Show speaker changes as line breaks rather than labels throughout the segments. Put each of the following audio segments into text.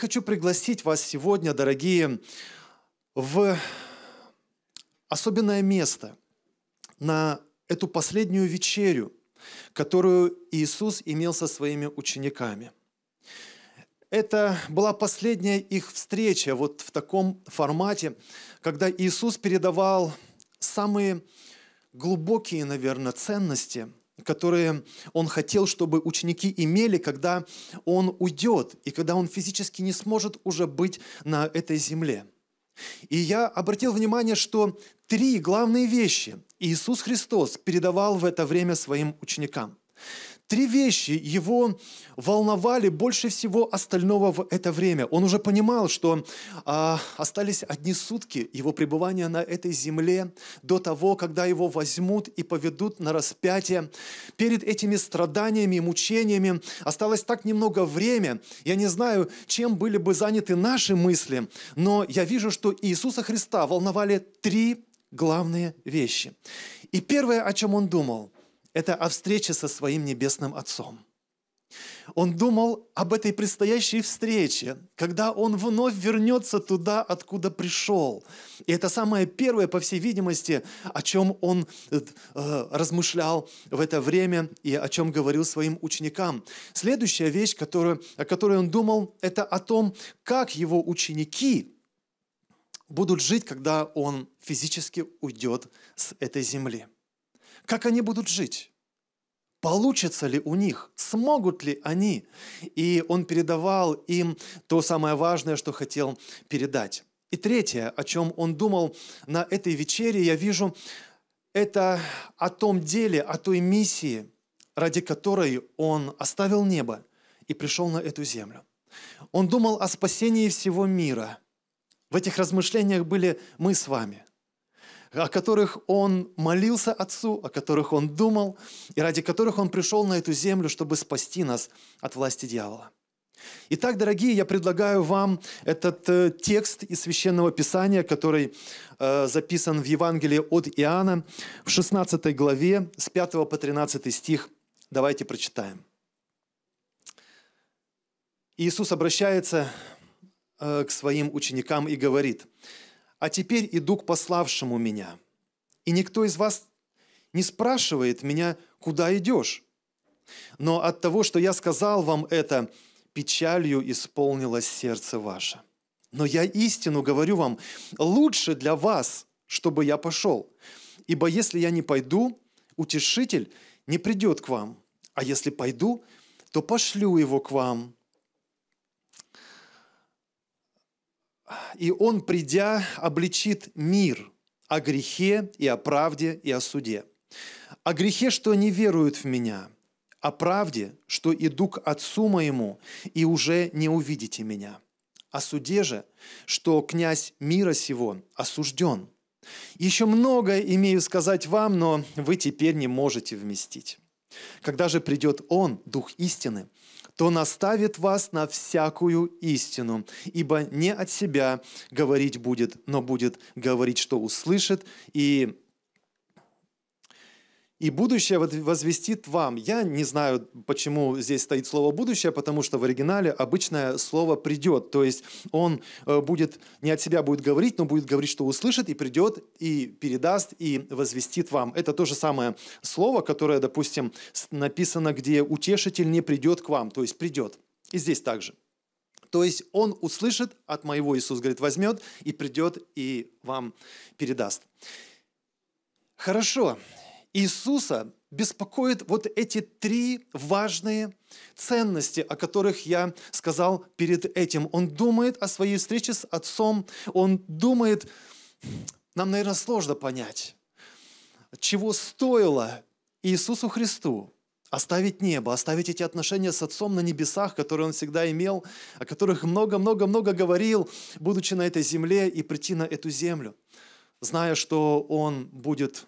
хочу пригласить вас сегодня, дорогие, в особенное место, на эту последнюю вечерю, которую Иисус имел со своими учениками. Это была последняя их встреча вот в таком формате, когда Иисус передавал самые глубокие, наверное, ценности – которые он хотел, чтобы ученики имели, когда он уйдет и когда он физически не сможет уже быть на этой земле. И я обратил внимание, что три главные вещи Иисус Христос передавал в это время своим ученикам. Три вещи его волновали больше всего остального в это время. Он уже понимал, что э, остались одни сутки его пребывания на этой земле до того, когда его возьмут и поведут на распятие. Перед этими страданиями и мучениями осталось так немного времени. Я не знаю, чем были бы заняты наши мысли, но я вижу, что Иисуса Христа волновали три главные вещи. И первое, о чем он думал – это о встрече со своим небесным Отцом. Он думал об этой предстоящей встрече, когда он вновь вернется туда, откуда пришел. И это самое первое, по всей видимости, о чем он э, размышлял в это время и о чем говорил своим ученикам. Следующая вещь, которую, о которой он думал, это о том, как его ученики будут жить, когда он физически уйдет с этой земли. Как они будут жить? Получится ли у них? Смогут ли они? И он передавал им то самое важное, что хотел передать. И третье, о чем он думал на этой вечере, я вижу, это о том деле, о той миссии, ради которой он оставил небо и пришел на эту землю. Он думал о спасении всего мира. В этих размышлениях были мы с вами – о которых он молился Отцу, о которых он думал, и ради которых он пришел на эту землю, чтобы спасти нас от власти дьявола. Итак, дорогие, я предлагаю вам этот э, текст из Священного Писания, который э, записан в Евангелии от Иоанна в 16 главе с 5 по 13 стих. Давайте прочитаем. Иисус обращается э, к своим ученикам и говорит – а теперь иду к пославшему меня. И никто из вас не спрашивает меня, куда идешь. Но от того, что я сказал вам это, печалью исполнилось сердце ваше. Но я истину говорю вам, лучше для вас, чтобы я пошел. Ибо если я не пойду, утешитель не придет к вам. А если пойду, то пошлю его к вам. и Он, придя, обличит мир о грехе и о правде и о суде. О грехе, что не веруют в Меня, о правде, что иду к Отцу моему, и уже не увидите Меня. О суде же, что князь мира сего осужден. Еще многое имею сказать вам, но вы теперь не можете вместить. Когда же придет Он, Дух истины, то наставит вас на всякую истину, ибо не от себя говорить будет, но будет говорить, что услышит, и и будущее возвестит вам. Я не знаю, почему здесь стоит слово «будущее», потому что в оригинале обычное слово «придет». То есть он э, будет, не от себя будет говорить, но будет говорить, что услышит, и придет, и передаст, и возвестит вам. Это то же самое слово, которое, допустим, написано, где «утешитель не придет к вам», то есть «придет». И здесь также. То есть он услышит от моего, Иисус говорит, возьмет и придет и вам передаст. Хорошо, Иисуса беспокоит вот эти три важные ценности, о которых я сказал перед этим. Он думает о своей встрече с Отцом, он думает, нам, наверное, сложно понять, чего стоило Иисусу Христу оставить небо, оставить эти отношения с Отцом на небесах, которые он всегда имел, о которых много-много-много говорил, будучи на этой земле и прийти на эту землю, зная, что он будет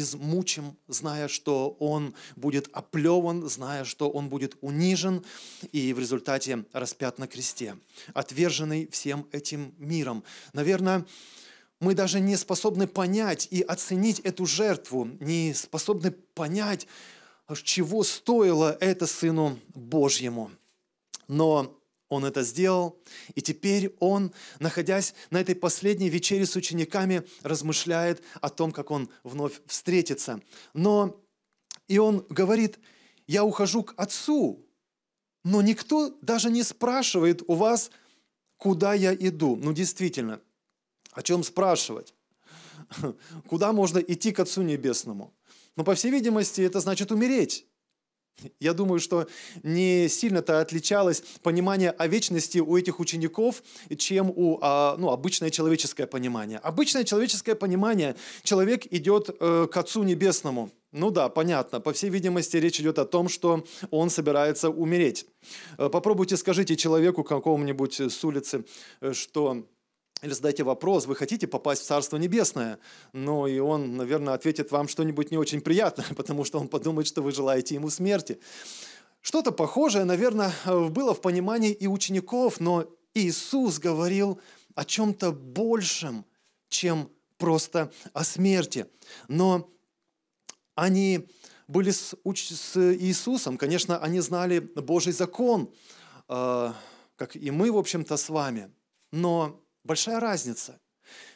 измучим, зная, что он будет оплеван, зная, что он будет унижен и в результате распят на кресте, отверженный всем этим миром. Наверное, мы даже не способны понять и оценить эту жертву, не способны понять, чего стоило это Сыну Божьему. Но он это сделал, и теперь он, находясь на этой последней вечере с учениками, размышляет о том, как он вновь встретится. Но и он говорит, я ухожу к Отцу, но никто даже не спрашивает у вас, куда я иду. Ну действительно, о чем спрашивать? Куда можно идти к Отцу Небесному? Но, ну, по всей видимости, это значит умереть. Я думаю, что не сильно-то отличалось понимание о вечности у этих учеников, чем у а, ну, обычное человеческое понимание. Обычное человеческое понимание – человек идет э, к Отцу Небесному. Ну да, понятно. По всей видимости, речь идет о том, что он собирается умереть. Э, попробуйте скажите человеку какому-нибудь с улицы, э, что или задайте вопрос, вы хотите попасть в Царство Небесное? Ну и он, наверное, ответит вам что-нибудь не очень приятное, потому что он подумает, что вы желаете ему смерти. Что-то похожее, наверное, э, было в понимании и учеников, но Иисус говорил о чем-то большем, чем просто о смерти. Но они были с, с Иисусом, конечно, они знали Божий закон, э, как и мы, в общем-то, с вами. Но Большая разница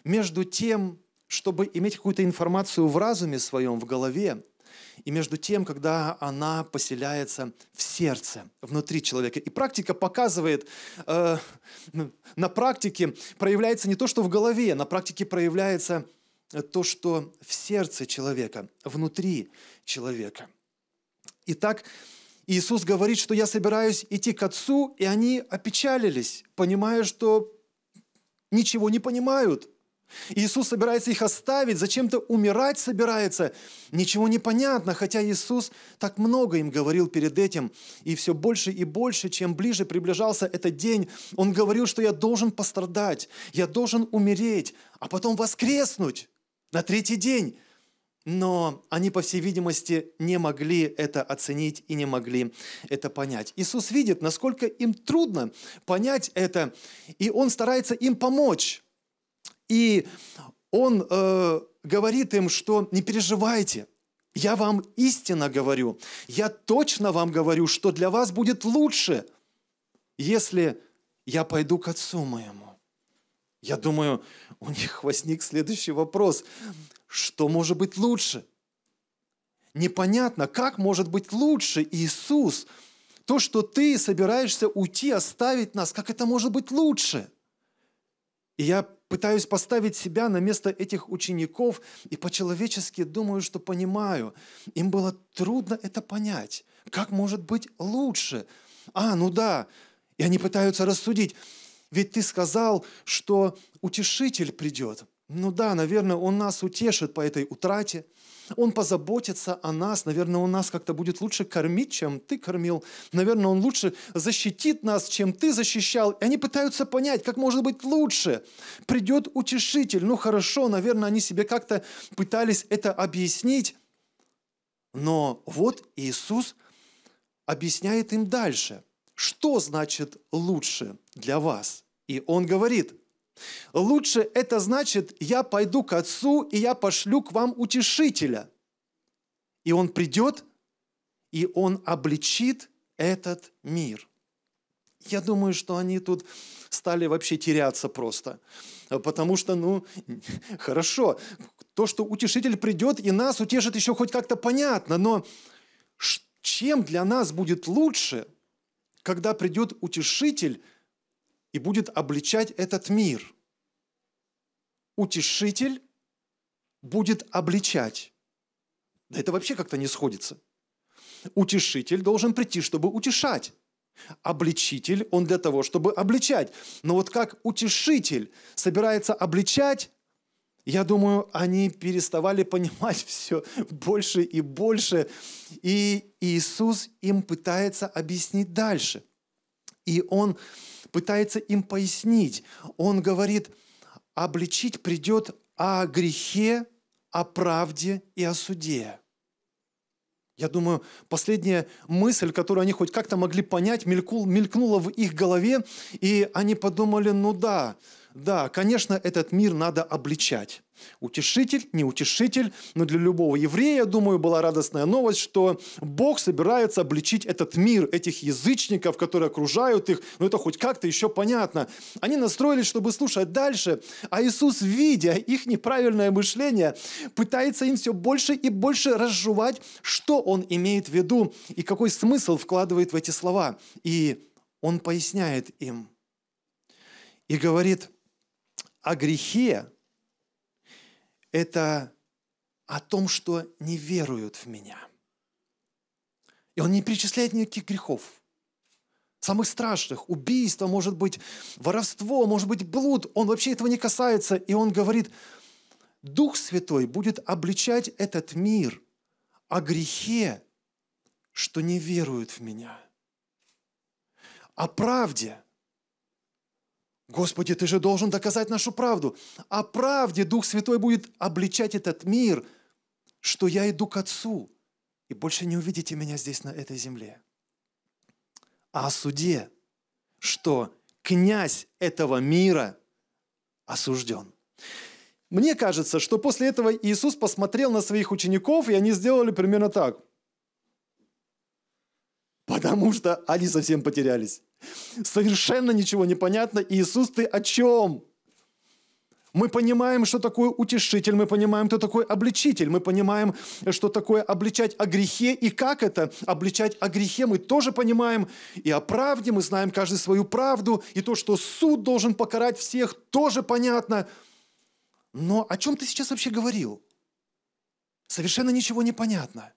между тем, чтобы иметь какую-то информацию в разуме своем, в голове, и между тем, когда она поселяется в сердце, внутри человека. И практика показывает, э, на практике проявляется не то, что в голове, на практике проявляется э, то, что в сердце человека, внутри человека. Итак, Иисус говорит, что я собираюсь идти к Отцу, и они опечалились, понимая, что ничего не понимают. Иисус собирается их оставить, зачем-то умирать собирается. Ничего не понятно, хотя Иисус так много им говорил перед этим. И все больше и больше, чем ближе приближался этот день, Он говорил, что я должен пострадать, я должен умереть, а потом воскреснуть на третий день но они, по всей видимости, не могли это оценить и не могли это понять. Иисус видит, насколько им трудно понять это, и Он старается им помочь. И Он э, говорит им, что не переживайте, я вам истинно говорю, я точно вам говорю, что для вас будет лучше, если я пойду к Отцу моему. Я думаю, у них возник следующий вопрос что может быть лучше? Непонятно, как может быть лучше Иисус? То, что ты собираешься уйти, оставить нас, как это может быть лучше? И я пытаюсь поставить себя на место этих учеников и по-человечески думаю, что понимаю. Им было трудно это понять. Как может быть лучше? А, ну да. И они пытаются рассудить. Ведь ты сказал, что утешитель придет. Ну да, наверное, Он нас утешит по этой утрате. Он позаботится о нас. Наверное, Он нас как-то будет лучше кормить, чем ты кормил. Наверное, Он лучше защитит нас, чем ты защищал. И они пытаются понять, как может быть лучше. Придет утешитель. Ну хорошо, наверное, они себе как-то пытались это объяснить. Но вот Иисус объясняет им дальше, что значит лучше для вас. И Он говорит – Лучше это значит, я пойду к Отцу, и я пошлю к вам утешителя. И он придет, и он обличит этот мир. Я думаю, что они тут стали вообще теряться просто. Потому что, ну, хорошо, то, что утешитель придет и нас утешит, еще хоть как-то понятно, но чем для нас будет лучше, когда придет утешитель, и будет обличать этот мир. Утешитель будет обличать. Да это вообще как-то не сходится. Утешитель должен прийти, чтобы утешать. Обличитель, он для того, чтобы обличать. Но вот как утешитель собирается обличать, я думаю, они переставали понимать все больше и больше. И Иисус им пытается объяснить дальше. И он пытается им пояснить. Он говорит, обличить придет о грехе, о правде и о суде. Я думаю, последняя мысль, которую они хоть как-то могли понять, мелькнула в их голове, и они подумали, ну да, да, конечно, этот мир надо обличать. Утешитель, неутешитель, но для любого еврея, я думаю, была радостная новость, что Бог собирается обличить этот мир, этих язычников, которые окружают их, ну это хоть как-то еще понятно. Они настроились, чтобы слушать дальше, а Иисус, видя их неправильное мышление, пытается им все больше и больше разжевать, что он имеет в виду и какой смысл вкладывает в эти слова. И он поясняет им и говорит – о грехе – это о том, что не веруют в меня. И он не перечисляет никаких грехов. Самых страшных. Убийство, может быть, воровство, может быть, блуд. Он вообще этого не касается. И он говорит, Дух Святой будет обличать этот мир о грехе, что не веруют в меня, о правде – Господи, Ты же должен доказать нашу правду. О правде Дух Святой будет обличать этот мир, что я иду к Отцу, и больше не увидите меня здесь, на этой земле. А о суде, что князь этого мира осужден. Мне кажется, что после этого Иисус посмотрел на своих учеников, и они сделали примерно так. Потому что они совсем потерялись. Совершенно ничего не понятно. Иисус, ты о чем? Мы понимаем, что такое утешитель, мы понимаем, кто такой обличитель, мы понимаем, что такое обличать о грехе и как это обличать о грехе, мы тоже понимаем и о правде, мы знаем каждый свою правду, и то, что суд должен покарать всех, тоже понятно. Но о чем ты сейчас вообще говорил? Совершенно ничего не понятно.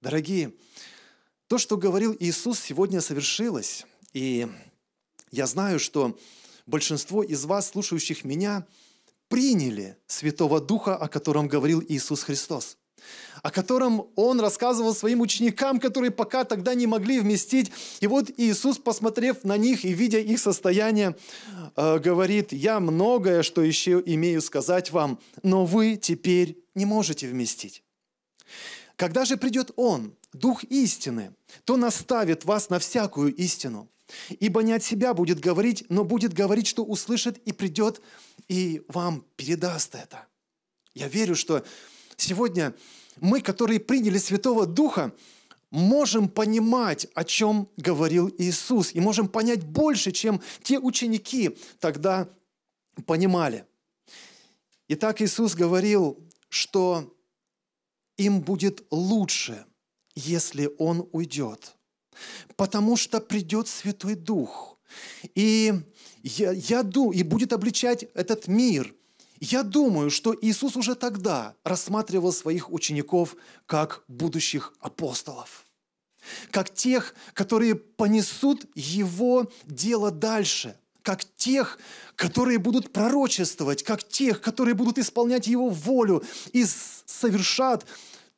Дорогие, то, что говорил Иисус, сегодня совершилось. И я знаю, что большинство из вас, слушающих меня, приняли Святого Духа, о котором говорил Иисус Христос о котором он рассказывал своим ученикам, которые пока тогда не могли вместить. И вот Иисус, посмотрев на них и видя их состояние, э, говорит, «Я многое, что еще имею сказать вам, но вы теперь не можете вместить». Когда же придет Он, Дух истины, то наставит вас на всякую истину. Ибо не от себя будет говорить, но будет говорить, что услышит и придет, и вам передаст это. Я верю, что сегодня мы, которые приняли Святого Духа, можем понимать, о чем говорил Иисус, и можем понять больше, чем те ученики тогда понимали. Итак, Иисус говорил, что им будет лучше, если он уйдет, потому что придет Святой Дух, и, я, я ду, и будет обличать этот мир. Я думаю, что Иисус уже тогда рассматривал своих учеников как будущих апостолов, как тех, которые понесут Его дело дальше – как тех, которые будут пророчествовать, как тех, которые будут исполнять Его волю и совершат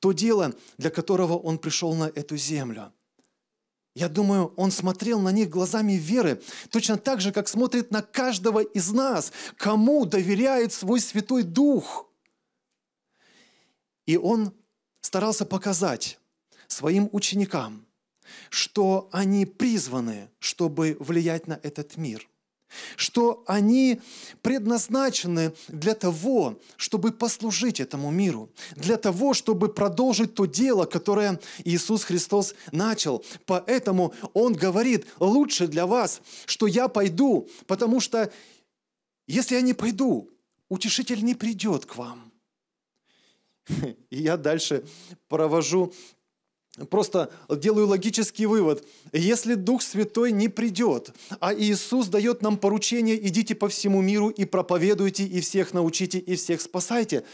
то дело, для которого Он пришел на эту землю. Я думаю, он смотрел на них глазами веры, точно так же, как смотрит на каждого из нас, кому доверяет свой Святой Дух. И он старался показать своим ученикам, что они призваны, чтобы влиять на этот мир что они предназначены для того, чтобы послужить этому миру, для того, чтобы продолжить то дело, которое Иисус Христос начал. Поэтому Он говорит, лучше для вас, что я пойду, потому что если я не пойду, утешитель не придет к вам. И я дальше провожу Просто делаю логический вывод. Если Дух Святой не придет, а Иисус дает нам поручение, идите по всему миру и проповедуйте, и всех научите, и всех спасайте.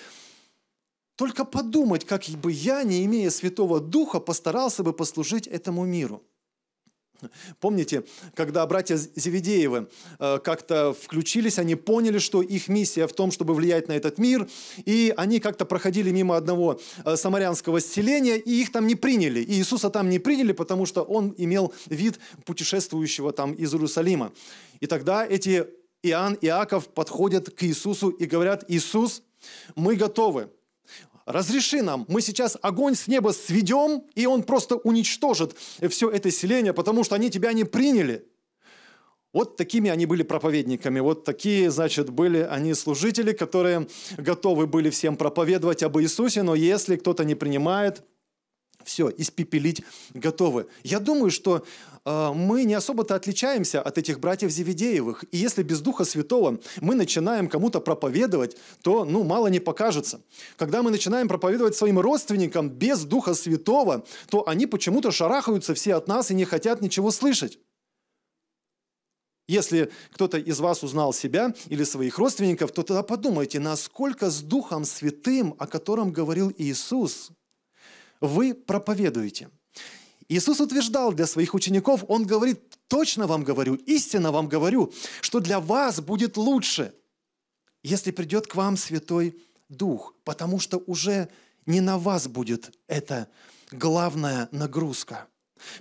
Только подумать, как бы я, не имея Святого Духа, постарался бы послужить этому миру. Помните, когда братья Зеведеевы э, как-то включились, они поняли, что их миссия в том, чтобы влиять на этот мир, и они как-то проходили мимо одного э, самарянского селения, и их там не приняли. И Иисуса там не приняли, потому что он имел вид путешествующего там из Иерусалима. И тогда эти Иоанн и Иаков подходят к Иисусу и говорят, Иисус, мы готовы, разреши нам, мы сейчас огонь с неба сведем, и он просто уничтожит все это селение, потому что они тебя не приняли. Вот такими они были проповедниками, вот такие, значит, были они служители, которые готовы были всем проповедовать об Иисусе, но если кто-то не принимает, все, испепелить готовы. Я думаю, что а, мы не особо-то отличаемся от этих братьев Зеведеевых. И если без Духа Святого мы начинаем кому-то проповедовать, то, ну, мало не покажется. Когда мы начинаем проповедовать своим родственникам без Духа Святого, то они почему-то шарахаются все от нас и не хотят ничего слышать. Если кто-то из вас узнал себя или своих родственников, то тогда подумайте, насколько с Духом Святым, о котором говорил Иисус, вы проповедуете – Иисус утверждал для своих учеников, Он говорит, точно вам говорю, истинно вам говорю, что для вас будет лучше, если придет к вам Святой Дух, потому что уже не на вас будет эта главная нагрузка.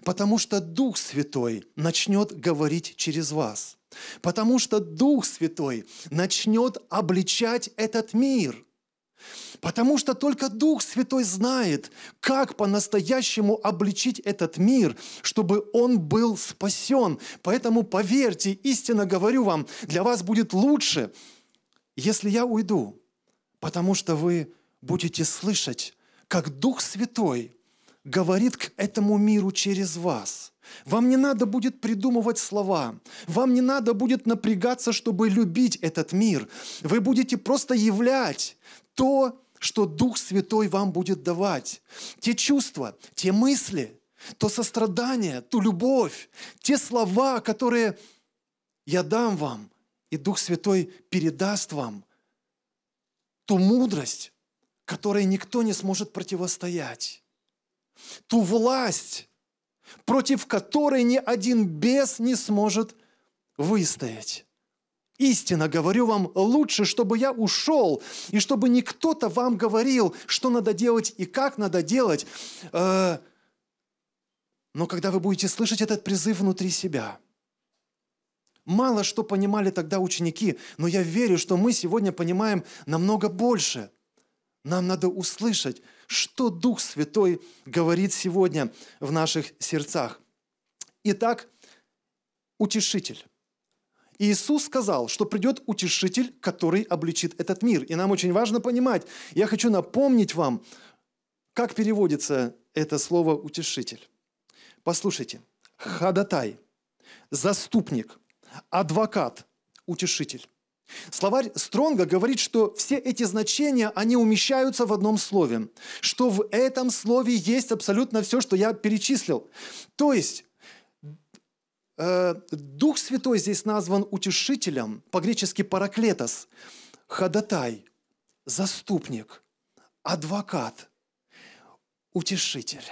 Потому что Дух Святой начнет говорить через вас. Потому что Дух Святой начнет обличать этот мир – Потому что только Дух Святой знает, как по-настоящему обличить этот мир, чтобы он был спасен. Поэтому поверьте, истинно говорю вам, для вас будет лучше, если я уйду, потому что вы будете слышать, как Дух Святой говорит к этому миру через вас. Вам не надо будет придумывать слова. Вам не надо будет напрягаться, чтобы любить этот мир. Вы будете просто являть то, что Дух Святой вам будет давать. Те чувства, те мысли, то сострадание, ту любовь, те слова, которые я дам вам, и Дух Святой передаст вам ту мудрость, которой никто не сможет противостоять, ту власть, против которой ни один бес не сможет выстоять. Истинно говорю вам, лучше, чтобы я ушел, и чтобы не кто-то вам говорил, что надо делать и как надо делать. Э, но когда вы будете слышать этот призыв внутри себя, мало что понимали тогда ученики, но я верю, что мы сегодня понимаем намного больше. Нам надо услышать, что Дух Святой говорит сегодня в наших сердцах. Итак, утешитель. Иисус сказал, что придет утешитель, который обличит этот мир. И нам очень важно понимать, я хочу напомнить вам, как переводится это слово «утешитель». Послушайте, хадатай, заступник, адвокат, утешитель. Словарь Стронга говорит, что все эти значения, они умещаются в одном слове, что в этом слове есть абсолютно все, что я перечислил. То есть Э, Дух Святой здесь назван утешителем, по-гречески параклетос, ходатай, заступник, адвокат, утешитель.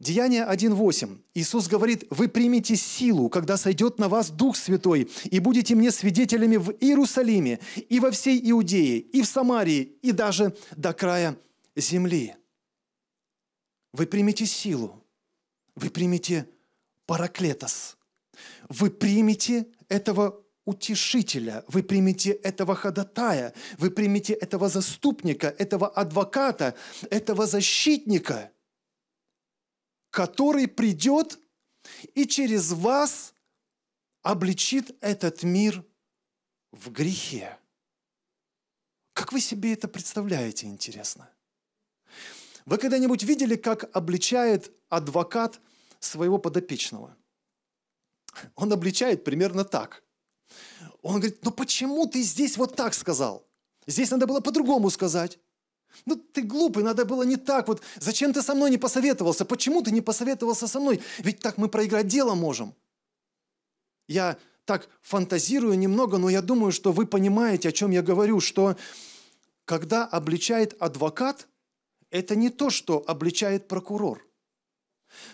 Деяние 1.8. Иисус говорит, «Вы примите силу, когда сойдет на вас Дух Святой, и будете мне свидетелями в Иерусалиме, и во всей Иудее, и в Самарии, и даже до края земли». Вы примете силу, вы примете параклетос. Вы примете этого утешителя, вы примете этого ходатая, вы примете этого заступника, этого адвоката, этого защитника, который придет и через вас обличит этот мир в грехе. Как вы себе это представляете, интересно? Вы когда-нибудь видели, как обличает адвокат – своего подопечного. Он обличает примерно так. Он говорит, ну почему ты здесь вот так сказал? Здесь надо было по-другому сказать. Ну ты глупый, надо было не так вот. Зачем ты со мной не посоветовался? Почему ты не посоветовался со мной? Ведь так мы проиграть дело можем. Я так фантазирую немного, но я думаю, что вы понимаете, о чем я говорю, что когда обличает адвокат, это не то, что обличает прокурор –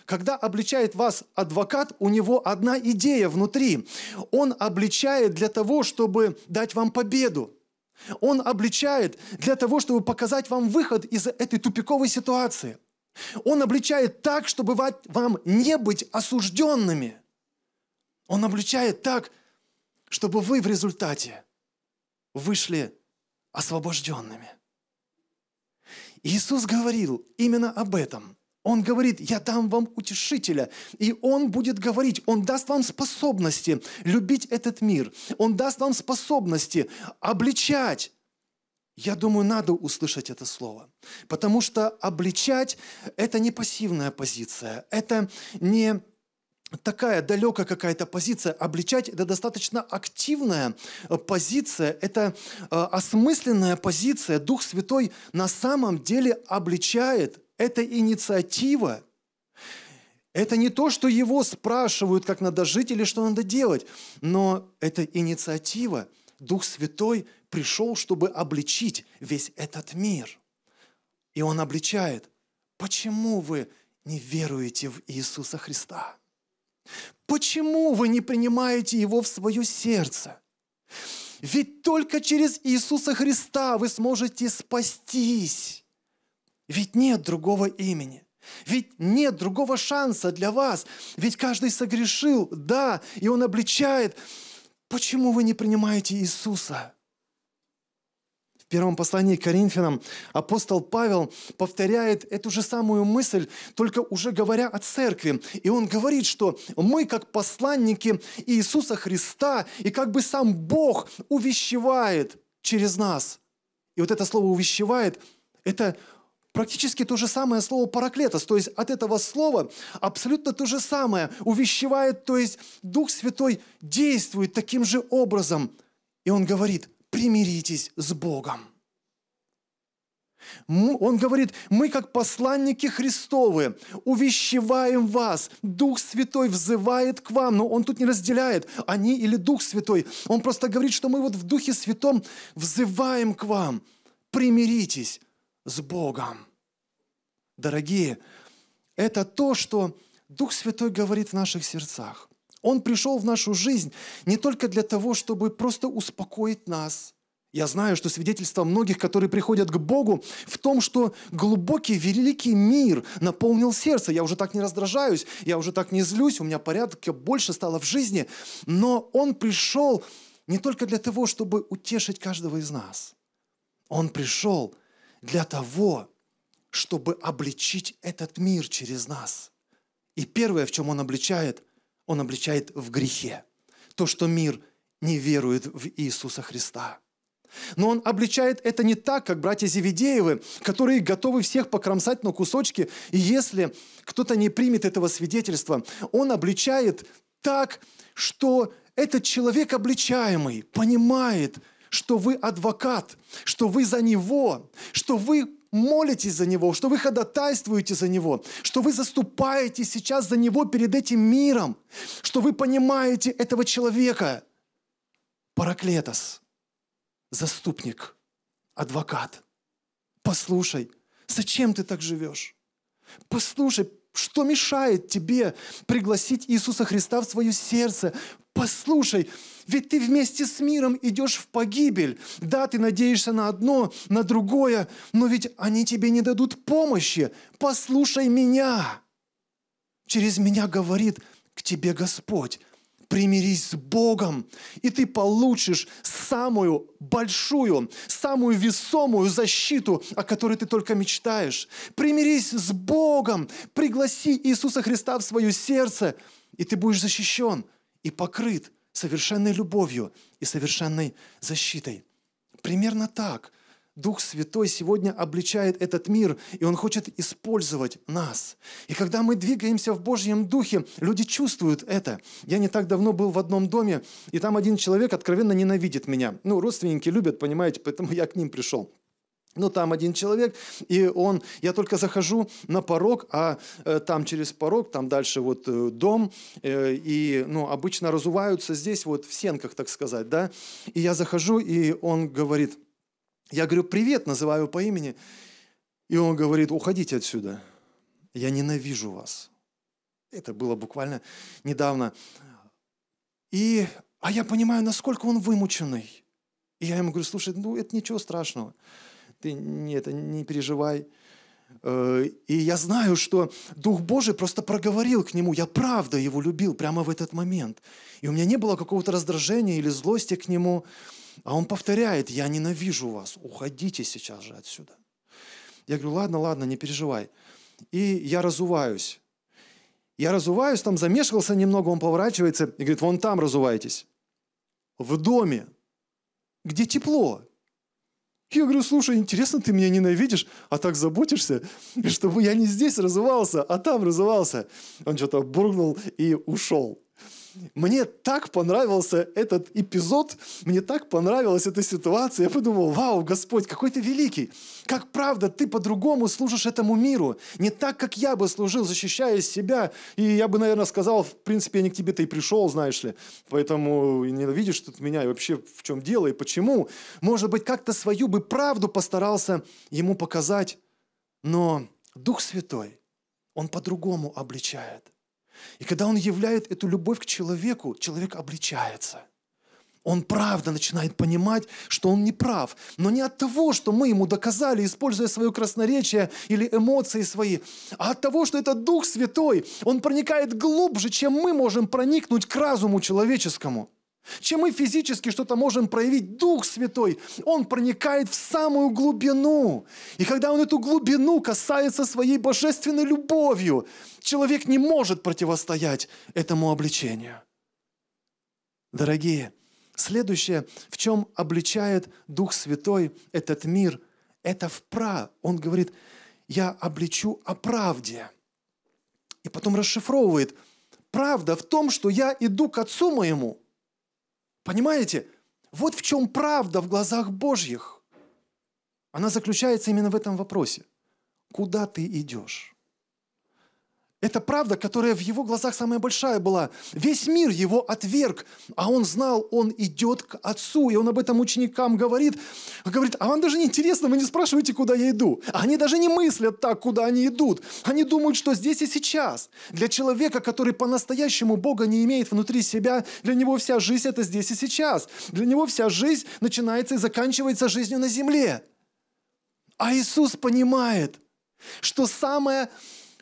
когда обличает вас адвокат, у него одна идея внутри. Он обличает для того, чтобы дать вам победу. Он обличает для того, чтобы показать вам выход из этой тупиковой ситуации. Он обличает так, чтобы вам не быть осужденными. Он обличает так, чтобы вы в результате вышли освобожденными. Иисус говорил именно об этом. Он говорит, я дам вам утешителя, и он будет говорить, он даст вам способности любить этот мир, он даст вам способности обличать. Я думаю, надо услышать это слово, потому что обличать – это не пассивная позиция, это не такая далекая какая-то позиция. Обличать – это достаточно активная позиция, это э, осмысленная позиция. Дух Святой на самом деле обличает это инициатива. Это не то, что его спрашивают, как надо жить или что надо делать, но это инициатива. Дух Святой пришел, чтобы обличить весь этот мир. И он обличает, почему вы не веруете в Иисуса Христа? Почему вы не принимаете Его в свое сердце? Ведь только через Иисуса Христа вы сможете спастись. Ведь нет другого имени. Ведь нет другого шанса для вас. Ведь каждый согрешил, да, и он обличает. Почему вы не принимаете Иисуса? В первом послании к Коринфянам апостол Павел повторяет эту же самую мысль, только уже говоря о церкви. И он говорит, что мы, как посланники Иисуса Христа, и как бы сам Бог увещевает через нас. И вот это слово «увещевает» – это – практически то же самое слово «параклетос», то есть от этого слова абсолютно то же самое увещевает, то есть Дух Святой действует таким же образом. И он говорит, примиритесь с Богом. Он говорит, мы как посланники Христовы увещеваем вас, Дух Святой взывает к вам, но он тут не разделяет, они или Дух Святой. Он просто говорит, что мы вот в Духе Святом взываем к вам, примиритесь с Богом. Дорогие, это то, что Дух Святой говорит в наших сердцах. Он пришел в нашу жизнь не только для того, чтобы просто успокоить нас. Я знаю, что свидетельство многих, которые приходят к Богу, в том, что глубокий, великий мир наполнил сердце. Я уже так не раздражаюсь, я уже так не злюсь, у меня порядка больше стало в жизни. Но Он пришел не только для того, чтобы утешить каждого из нас. Он пришел для того, чтобы обличить этот мир через нас. И первое, в чем он обличает, он обличает в грехе. То, что мир не верует в Иисуса Христа. Но он обличает это не так, как братья Зеведеевы, которые готовы всех покромсать на кусочки, и если кто-то не примет этого свидетельства, он обличает так, что этот человек обличаемый понимает, что вы адвокат, что вы за него, что вы молитесь за него, что вы ходатайствуете за него, что вы заступаете сейчас за него перед этим миром, что вы понимаете этого человека. Параклетос, заступник, адвокат. Послушай, зачем ты так живешь? Послушай, что мешает тебе пригласить Иисуса Христа в свое сердце, Послушай, ведь ты вместе с миром идешь в погибель. Да, ты надеешься на одно, на другое, но ведь они тебе не дадут помощи. Послушай меня. Через меня говорит к тебе Господь. Примирись с Богом, и ты получишь самую большую, самую весомую защиту, о которой ты только мечтаешь. Примирись с Богом, пригласи Иисуса Христа в свое сердце, и ты будешь защищен – и покрыт совершенной любовью и совершенной защитой. Примерно так Дух Святой сегодня обличает этот мир, и Он хочет использовать нас. И когда мы двигаемся в Божьем Духе, люди чувствуют это. Я не так давно был в одном доме, и там один человек откровенно ненавидит меня. Ну, родственники любят, понимаете, поэтому я к ним пришел. Ну, там один человек, и он, я только захожу на порог, а э, там через порог, там дальше вот э, дом, э, и, ну, обычно разуваются здесь вот в сенках, так сказать, да. И я захожу, и он говорит, я говорю, привет, называю по имени. И он говорит, уходите отсюда, я ненавижу вас. Это было буквально недавно. И, а я понимаю, насколько он вымученный. И я ему говорю, слушай, ну, это ничего страшного ты не, это, не переживай. Э, и я знаю, что Дух Божий просто проговорил к нему. Я правда его любил прямо в этот момент. И у меня не было какого-то раздражения или злости к нему. А он повторяет, я ненавижу вас, уходите сейчас же отсюда. Я говорю, ладно, ладно, не переживай. И я разуваюсь. Я разуваюсь, там замешкался немного, он поворачивается и говорит, вон там разувайтесь. В доме, где тепло, я говорю, слушай, интересно, ты меня ненавидишь, а так заботишься, чтобы я не здесь развивался, а там развивался. Он что-то буркнул и ушел. Мне так понравился этот эпизод, мне так понравилась эта ситуация. Я подумал, вау, Господь, какой ты великий. Как правда, ты по-другому служишь этому миру. Не так, как я бы служил, защищая себя. И я бы, наверное, сказал, в принципе, я не к тебе-то и пришел, знаешь ли. Поэтому ненавидишь тут меня и вообще в чем дело и почему. Может быть, как-то свою бы правду постарался ему показать. Но Дух Святой, Он по-другому обличает – и когда он являет эту любовь к человеку, человек обличается. Он правда начинает понимать, что он не прав. Но не от того, что мы ему доказали, используя свое красноречие или эмоции свои, а от того, что это Дух Святой. Он проникает глубже, чем мы можем проникнуть к разуму человеческому. Чем мы физически что-то можем проявить, Дух Святой, Он проникает в самую глубину. И когда Он эту глубину касается своей божественной любовью, человек не может противостоять этому обличению. Дорогие, следующее, в чем обличает Дух Святой этот мир, это в пра. Он говорит, я обличу о правде. И потом расшифровывает, правда в том, что я иду к Отцу моему – Понимаете? Вот в чем правда в глазах Божьих. Она заключается именно в этом вопросе. Куда ты идешь? Это правда, которая в его глазах самая большая была. Весь мир его отверг, а он знал, он идет к отцу, и он об этом ученикам говорит. Он а говорит, а вам даже не интересно, вы не спрашиваете, куда я иду. Они даже не мыслят так, куда они идут. Они думают, что здесь и сейчас. Для человека, который по-настоящему Бога не имеет внутри себя, для него вся жизнь – это здесь и сейчас. Для него вся жизнь начинается и заканчивается жизнью на земле. А Иисус понимает, что самое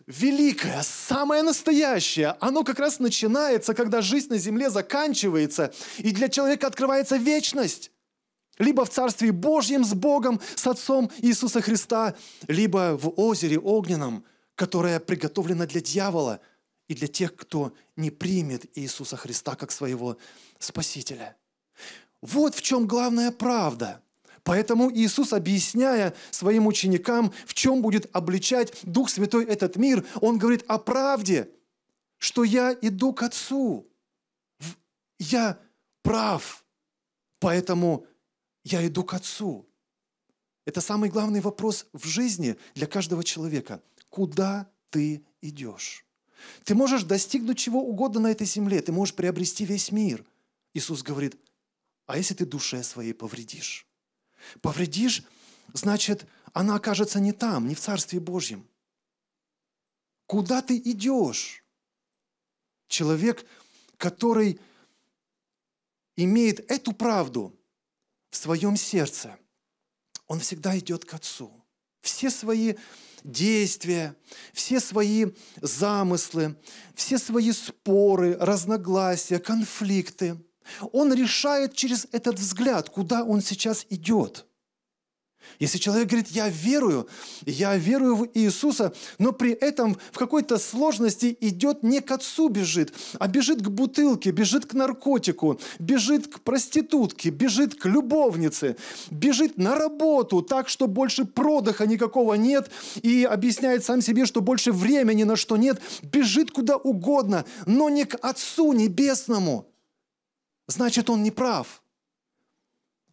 великое, самое настоящее, оно как раз начинается, когда жизнь на земле заканчивается, и для человека открывается вечность. Либо в Царстве Божьем с Богом, с Отцом Иисуса Христа, либо в озере огненном, которое приготовлено для дьявола и для тех, кто не примет Иисуса Христа как своего Спасителя. Вот в чем главная правда – Поэтому Иисус, объясняя своим ученикам, в чем будет обличать Дух Святой этот мир, Он говорит о правде, что я иду к Отцу. Я прав, поэтому я иду к Отцу. Это самый главный вопрос в жизни для каждого человека. Куда ты идешь? Ты можешь достигнуть чего угодно на этой земле, ты можешь приобрести весь мир. Иисус говорит, а если ты душе своей повредишь? Повредишь, значит, она окажется не там, не в Царстве Божьем. Куда ты идешь? Человек, который имеет эту правду в своем сердце, он всегда идет к Отцу. Все свои действия, все свои замыслы, все свои споры, разногласия, конфликты – он решает через этот взгляд, куда он сейчас идет. Если человек говорит, я верую, я верую в Иисуса, но при этом в какой-то сложности идет не к отцу бежит, а бежит к бутылке, бежит к наркотику, бежит к проститутке, бежит к любовнице, бежит на работу так, что больше продыха никакого нет, и объясняет сам себе, что больше времени на что нет, бежит куда угодно, но не к Отцу Небесному – значит он не прав.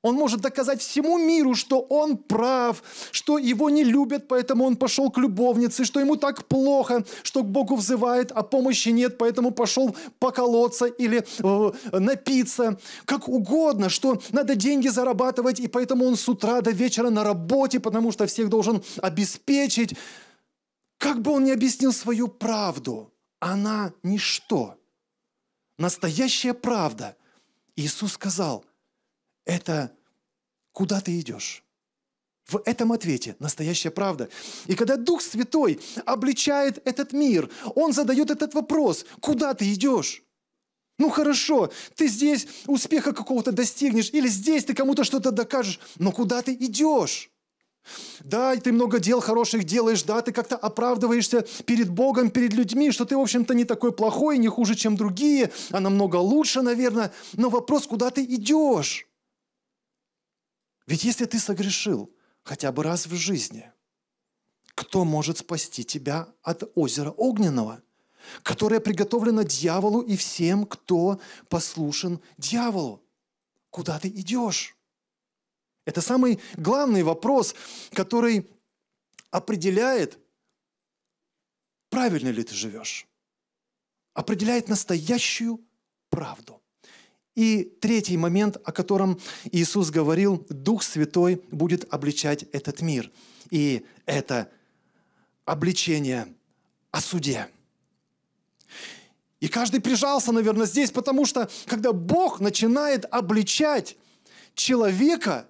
Он может доказать всему миру, что он прав, что его не любят, поэтому он пошел к любовнице, что ему так плохо, что к Богу взывает, а помощи нет, поэтому пошел поколоться или э, напиться, как угодно, что надо деньги зарабатывать, и поэтому он с утра до вечера на работе, потому что всех должен обеспечить. Как бы он ни объяснил свою правду, она ничто. Настоящая правда – Иисус сказал, это куда ты идешь? В этом ответе настоящая правда. И когда Дух Святой обличает этот мир, Он задает этот вопрос, куда ты идешь? Ну хорошо, ты здесь успеха какого-то достигнешь, или здесь ты кому-то что-то докажешь, но куда ты идешь? Да, ты много дел хороших делаешь, да, ты как-то оправдываешься перед Богом, перед людьми, что ты, в общем-то, не такой плохой, не хуже, чем другие, а намного лучше, наверное. Но вопрос, куда ты идешь? Ведь если ты согрешил хотя бы раз в жизни, кто может спасти тебя от озера огненного, которое приготовлено дьяволу и всем, кто послушен дьяволу? Куда ты идешь? Это самый главный вопрос, который определяет, правильно ли ты живешь. Определяет настоящую правду. И третий момент, о котором Иисус говорил, Дух Святой будет обличать этот мир. И это обличение о суде. И каждый прижался, наверное, здесь, потому что когда Бог начинает обличать человека,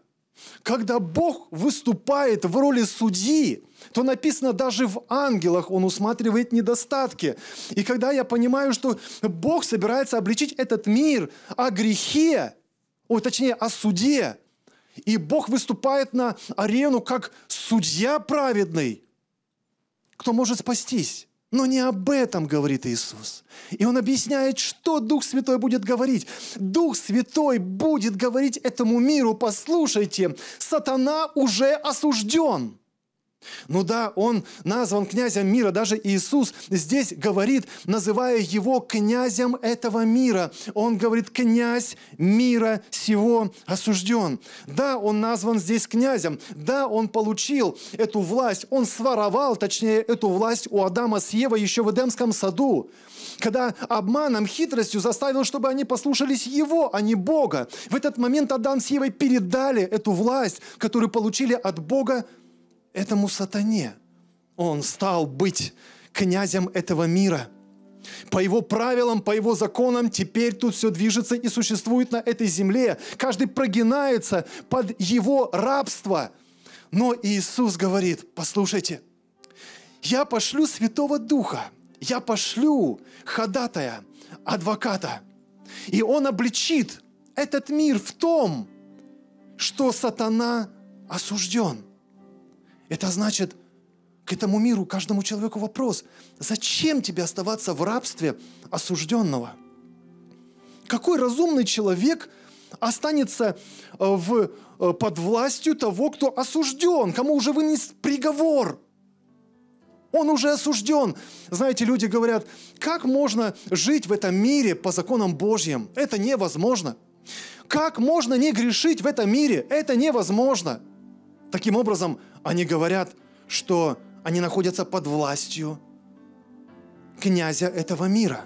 когда Бог выступает в роли судьи, то написано, даже в ангелах Он усматривает недостатки. И когда я понимаю, что Бог собирается обличить этот мир о грехе, о, точнее, о суде, и Бог выступает на арену как судья праведный, кто может спастись? Но не об этом говорит Иисус. И Он объясняет, что Дух Святой будет говорить. Дух Святой будет говорить этому миру, послушайте, сатана уже осужден. Ну да, он назван князем мира, даже Иисус здесь говорит, называя его князем этого мира. Он говорит, князь мира всего осужден. Да, он назван здесь князем, да, он получил эту власть, он своровал, точнее, эту власть у Адама с Евой еще в Эдемском саду, когда обманом, хитростью заставил, чтобы они послушались его, а не Бога. В этот момент Адам с Евой передали эту власть, которую получили от Бога этому сатане. Он стал быть князем этого мира. По его правилам, по его законам теперь тут все движется и существует на этой земле. Каждый прогинается под его рабство. Но Иисус говорит, послушайте, я пошлю Святого Духа, я пошлю ходатая, адвоката, и он обличит этот мир в том, что сатана осужден. Это значит, к этому миру, каждому человеку вопрос, зачем тебе оставаться в рабстве осужденного? Какой разумный человек останется э, в, э, под властью того, кто осужден, кому уже вынес приговор? Он уже осужден. Знаете, люди говорят, как можно жить в этом мире по законам Божьим? Это невозможно. Как можно не грешить в этом мире? Это невозможно. Таким образом, они говорят, что они находятся под властью князя этого мира.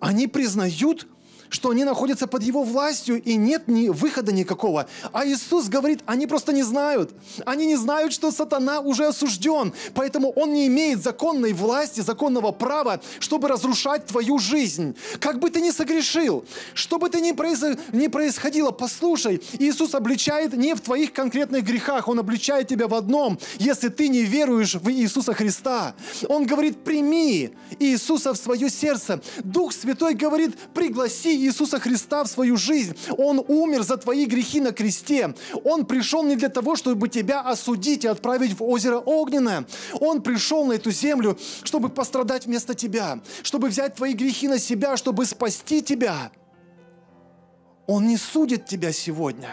Они признают что они находятся под его властью и нет ни выхода никакого. А Иисус говорит, они просто не знают. Они не знают, что сатана уже осужден, поэтому он не имеет законной власти, законного права, чтобы разрушать твою жизнь. Как бы ты ни согрешил, что бы ты ни, произ... ни происходило, послушай, Иисус обличает не в твоих конкретных грехах, Он обличает тебя в одном, если ты не веруешь в Иисуса Христа. Он говорит, прими Иисуса в свое сердце. Дух Святой говорит, пригласи Иисуса Христа в свою жизнь. Он умер за твои грехи на кресте. Он пришел не для того, чтобы тебя осудить и отправить в озеро Огненное. Он пришел на эту землю, чтобы пострадать вместо тебя, чтобы взять твои грехи на себя, чтобы спасти тебя. Он не судит тебя сегодня.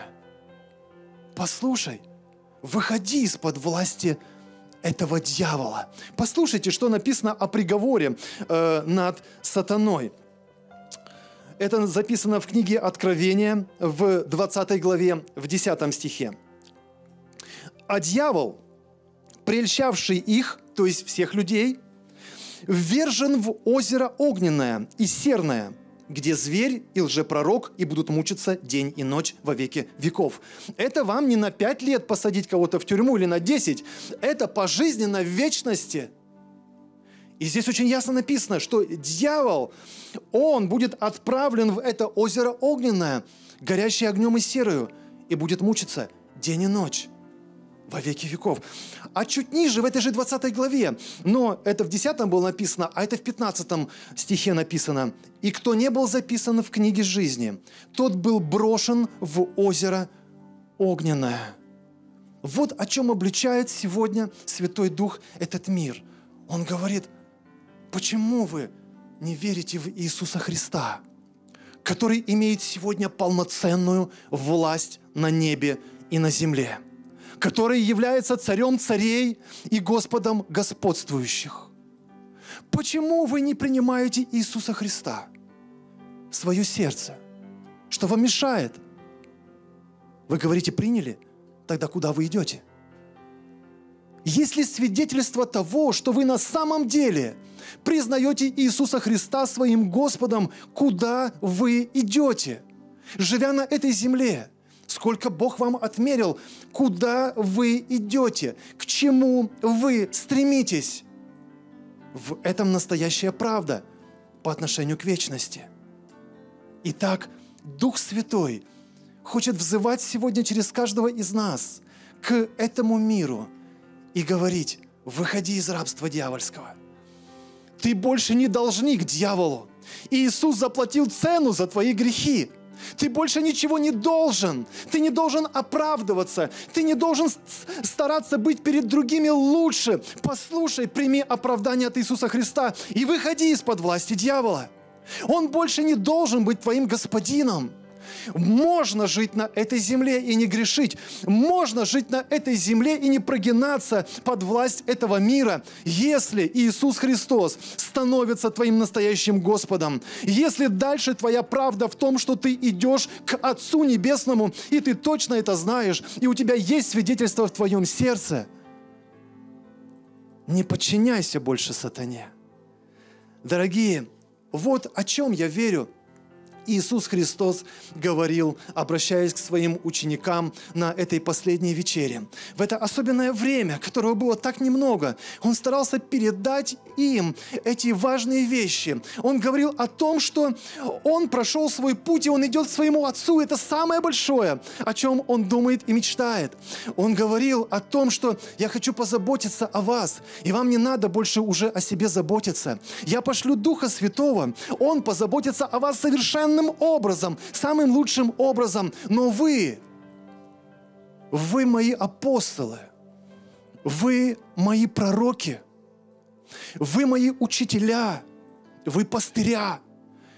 Послушай, выходи из-под власти этого дьявола. Послушайте, что написано о приговоре э, над сатаной. Это записано в книге Откровения в 20 главе, в 10 стихе. «А дьявол, прельщавший их, то есть всех людей, ввержен в озеро огненное и серное, где зверь и лжепророк и будут мучиться день и ночь во веки веков. Это вам не на пять лет посадить кого-то в тюрьму или на десять, Это пожизненно в вечности – и здесь очень ясно написано, что дьявол, он будет отправлен в это озеро огненное, горящее огнем и серою, и будет мучиться день и ночь во веки веков. А чуть ниже, в этой же 20 главе, но это в 10 было написано, а это в 15 стихе написано. «И кто не был записан в книге жизни, тот был брошен в озеро огненное». Вот о чем обличает сегодня Святой Дух этот мир. Он говорит – Почему вы не верите в Иисуса Христа, который имеет сегодня полноценную власть на небе и на земле, который является царем царей и Господом господствующих? Почему вы не принимаете Иисуса Христа в свое сердце? Что вам мешает? Вы говорите, приняли? Тогда куда вы идете? – есть ли свидетельство того, что вы на самом деле признаете Иисуса Христа своим Господом, куда вы идете, живя на этой земле? Сколько Бог вам отмерил, куда вы идете, к чему вы стремитесь? В этом настоящая правда по отношению к вечности. Итак, Дух Святой хочет взывать сегодня через каждого из нас к этому миру – и говорить, выходи из рабства дьявольского. Ты больше не должник дьяволу. И Иисус заплатил цену за твои грехи. Ты больше ничего не должен. Ты не должен оправдываться. Ты не должен стараться быть перед другими лучше. Послушай, прими оправдание от Иисуса Христа и выходи из-под власти дьявола. Он больше не должен быть твоим господином. Можно жить на этой земле и не грешить. Можно жить на этой земле и не прогинаться под власть этого мира, если Иисус Христос становится твоим настоящим Господом. Если дальше твоя правда в том, что ты идешь к Отцу Небесному, и ты точно это знаешь, и у тебя есть свидетельство в твоем сердце. Не подчиняйся больше сатане. Дорогие, вот о чем я верю – Иисус Христос говорил, обращаясь к своим ученикам на этой последней вечере. В это особенное время, которого было так немного, Он старался передать им эти важные вещи. Он говорил о том, что Он прошел свой путь, и Он идет к своему Отцу. Это самое большое, о чем Он думает и мечтает. Он говорил о том, что «Я хочу позаботиться о вас, и вам не надо больше уже о себе заботиться. Я пошлю Духа Святого, Он позаботится о вас совершенно определенным образом, самым лучшим образом, но вы, вы мои апостолы, вы мои пророки, вы мои учителя, вы пастыря –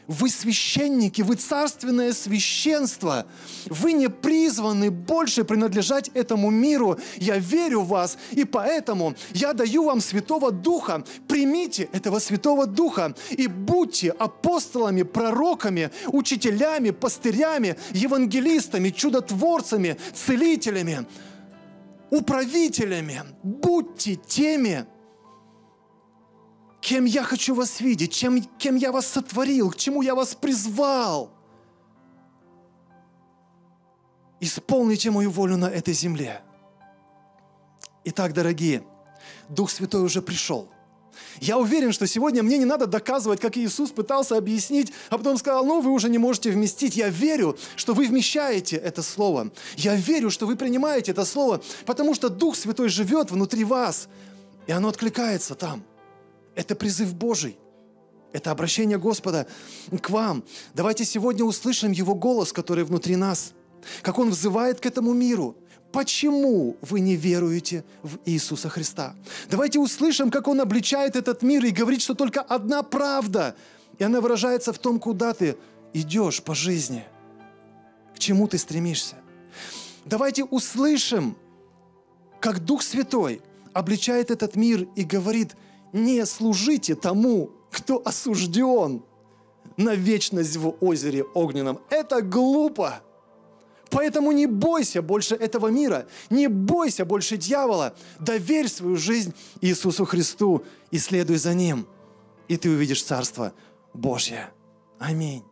вы священники, вы царственное священство. Вы не призваны больше принадлежать этому миру. Я верю в вас, и поэтому я даю вам Святого Духа. Примите этого Святого Духа и будьте апостолами, пророками, учителями, пастырями, евангелистами, чудотворцами, целителями, управителями. Будьте теми, кем я хочу вас видеть, чем, кем я вас сотворил, к чему я вас призвал. Исполните мою волю на этой земле. Итак, дорогие, Дух Святой уже пришел. Я уверен, что сегодня мне не надо доказывать, как Иисус пытался объяснить, а потом сказал, ну вы уже не можете вместить. Я верю, что вы вмещаете это слово. Я верю, что вы принимаете это слово, потому что Дух Святой живет внутри вас, и оно откликается там – это призыв Божий. Это обращение Господа к вам. Давайте сегодня услышим Его голос, который внутри нас. Как Он взывает к этому миру. Почему вы не веруете в Иисуса Христа? Давайте услышим, как Он обличает этот мир и говорит, что только одна правда. И она выражается в том, куда ты идешь по жизни. К чему ты стремишься. Давайте услышим, как Дух Святой обличает этот мир и говорит – не служите тому, кто осужден на вечность в озере огненном. Это глупо. Поэтому не бойся больше этого мира, не бойся больше дьявола. Доверь свою жизнь Иисусу Христу и следуй за Ним. И ты увидишь Царство Божье. Аминь.